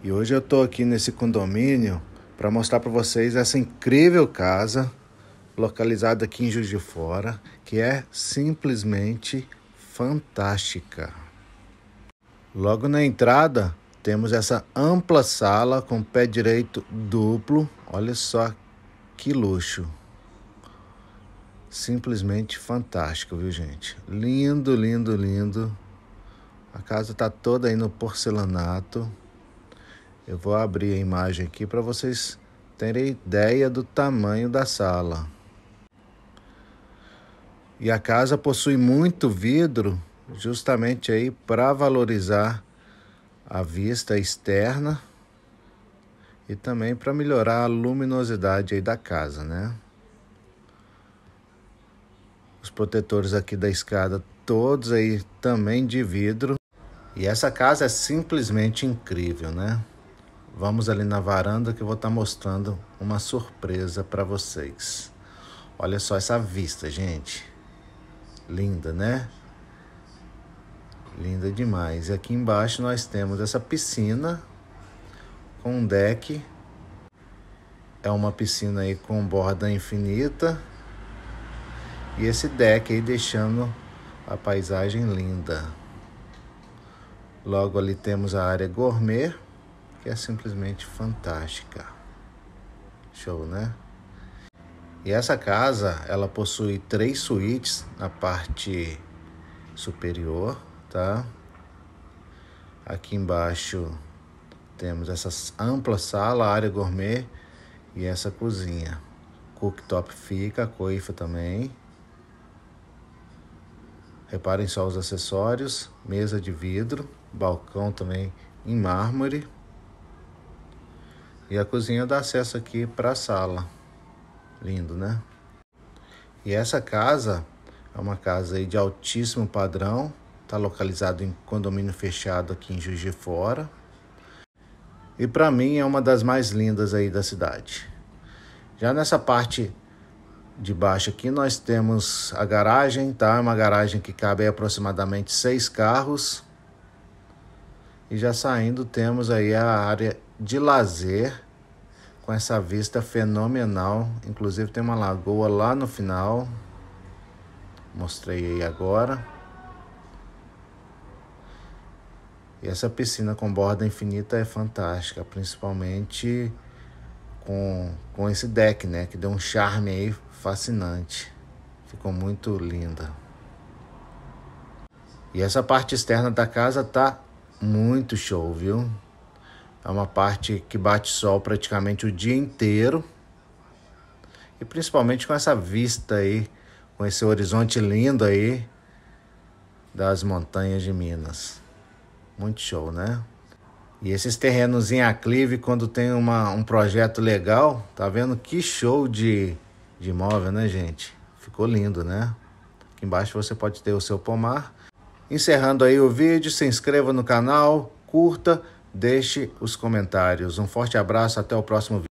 E hoje eu estou aqui nesse condomínio para mostrar para vocês essa incrível casa localizada aqui em Juiz de Fora, que é simplesmente fantástica. Logo na entrada, temos essa ampla sala com pé direito duplo. Olha só que luxo. Simplesmente fantástico, viu, gente? Lindo, lindo, lindo. A casa está toda aí no porcelanato. Eu vou abrir a imagem aqui para vocês terem ideia do tamanho da sala. E a casa possui muito vidro, justamente aí para valorizar a vista externa e também para melhorar a luminosidade aí da casa, né? Os protetores aqui da escada todos aí também de vidro. E essa casa é simplesmente incrível, né? Vamos ali na varanda que eu vou estar tá mostrando uma surpresa para vocês. Olha só essa vista, gente. Linda, né? Linda demais. E aqui embaixo nós temos essa piscina com um deck. É uma piscina aí com borda infinita. E esse deck aí deixando a paisagem linda. Logo ali temos a área gourmet que é simplesmente fantástica. Show, né? E essa casa, ela possui três suítes na parte superior, tá? Aqui embaixo temos essa ampla sala, área gourmet e essa cozinha. Cooktop fica, coifa também. Reparem só os acessórios, mesa de vidro, balcão também em mármore. E a cozinha dá acesso aqui para a sala. Lindo, né? E essa casa é uma casa de altíssimo padrão. Está localizado em condomínio fechado aqui em Juiz de Fora. E para mim é uma das mais lindas aí da cidade. Já nessa parte de baixo aqui nós temos a garagem, tá? É uma garagem que cabe aproximadamente seis carros. E já saindo temos aí a área de lazer com essa vista fenomenal. Inclusive tem uma lagoa lá no final. Mostrei aí agora. E essa piscina com borda infinita é fantástica, principalmente com, com esse deck, né? Que deu um charme aí fascinante. Ficou muito linda. E essa parte externa da casa tá muito show, viu? É uma parte que bate sol praticamente o dia inteiro. E principalmente com essa vista aí, com esse horizonte lindo aí das montanhas de Minas. Muito show, né? E esses terrenos em aclive, quando tem uma, um projeto legal, tá vendo que show de, de imóvel, né, gente? Ficou lindo, né? Aqui embaixo você pode ter o seu pomar. Encerrando aí o vídeo, se inscreva no canal, curta. Deixe os comentários. Um forte abraço, até o próximo vídeo.